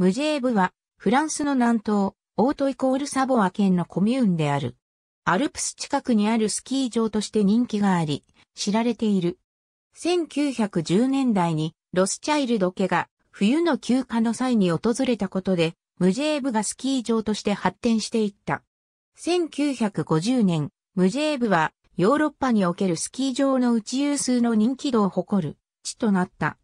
ムジェーブは、フランスの南東、オートイコールサボア県のコミューンである。アルプス近くにあるスキー場として人気があり、知られている。1910年代にロスチャイルド家が冬の休暇の際に訪れたことで、ムジェーブがスキー場として発展していった。1950年、ムジェーブはヨーロッパにおけるスキー場のうち有数の人気度を誇る地となった。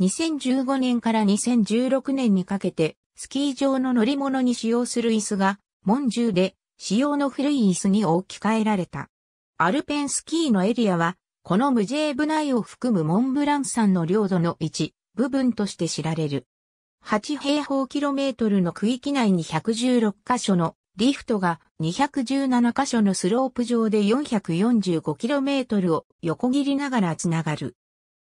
2015年から2016年にかけて、スキー場の乗り物に使用する椅子が、モンジューで、使用の古い椅子に置き換えられた。アルペンスキーのエリアは、このムジェーブ内を含むモンブラン山の領土の一部分として知られる。8平方キロメートルの区域内に116箇所のリフトが217箇所のスロープ上で4 4 5トルを横切りながらつながる。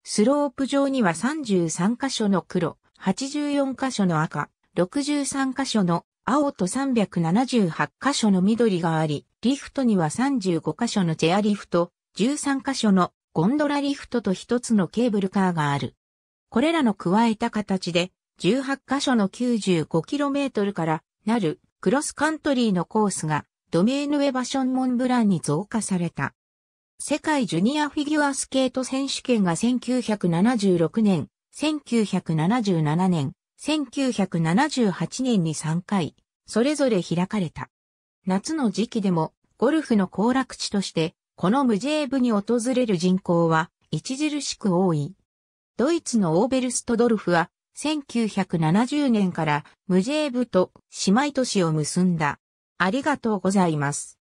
スロープ上には33箇所の黒、84箇所の赤、63箇所の青と378箇所の緑があり、リフトには35箇所のチェアリフト、13箇所のゴンドラリフトと1つのケーブルカーがある。これらの加えた形で、18箇所の 95km からなるクロスカントリーのコースがドメーヌ・エェバション・モンブランに増加された。世界ジュニアフィギュアスケート選手権が1976年、1977年、1978年に3回、それぞれ開かれた。夏の時期でも、ゴルフの行楽地として、このムジェーブに訪れる人口は、著しく多い。ドイツのオーベルストドルフは、1970年からムジェーブと姉妹都市を結んだ。ありがとうございます。